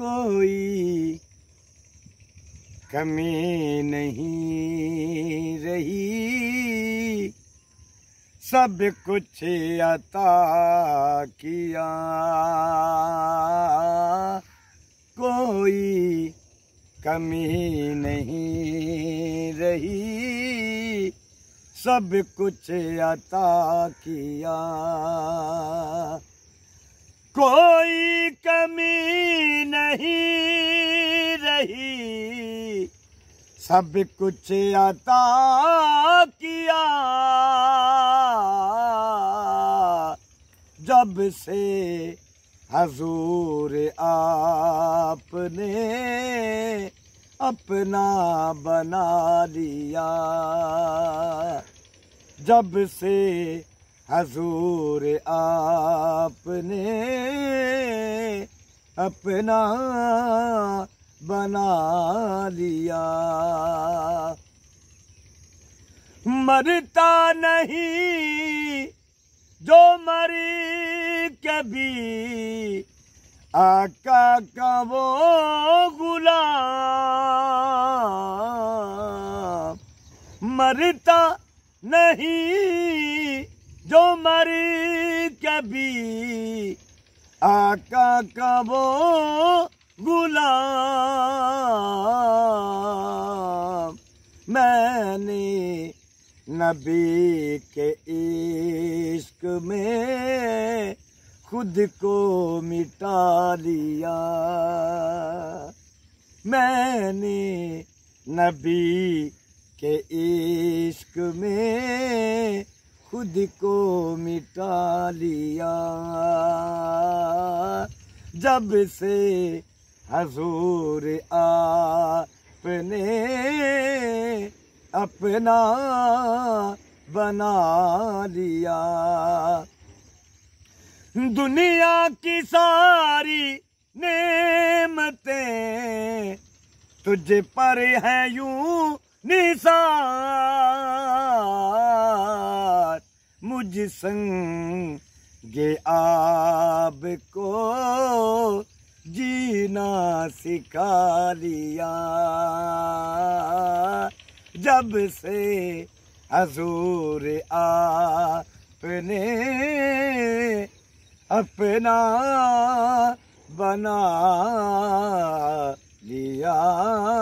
कोई कमी नहीं रही सब कुछ अता किया कोई कमी नहीं रही सब कुछ अता किया कोई कमी नहीं रही सब कुछ आता किया जब से हजूर आपने अपना बना लिया जब से हजूर आपने अपना बना लिया मरता नहीं जो मरी कभी आका का वो गुलाम मरता नहीं जो मरी कभी आका का वो गुलाम मैंने नबी के इश्क में खुद को मिटा लिया मैंने नबी के इश्क में खुद को मिटा लिया जब से हजूर आपने अपना बना लिया दुनिया की सारी नेमतें तुझ पर है यूं निशान संगे आप को जीना सिखा लिया जब से हजूर आपने अपना बना लिया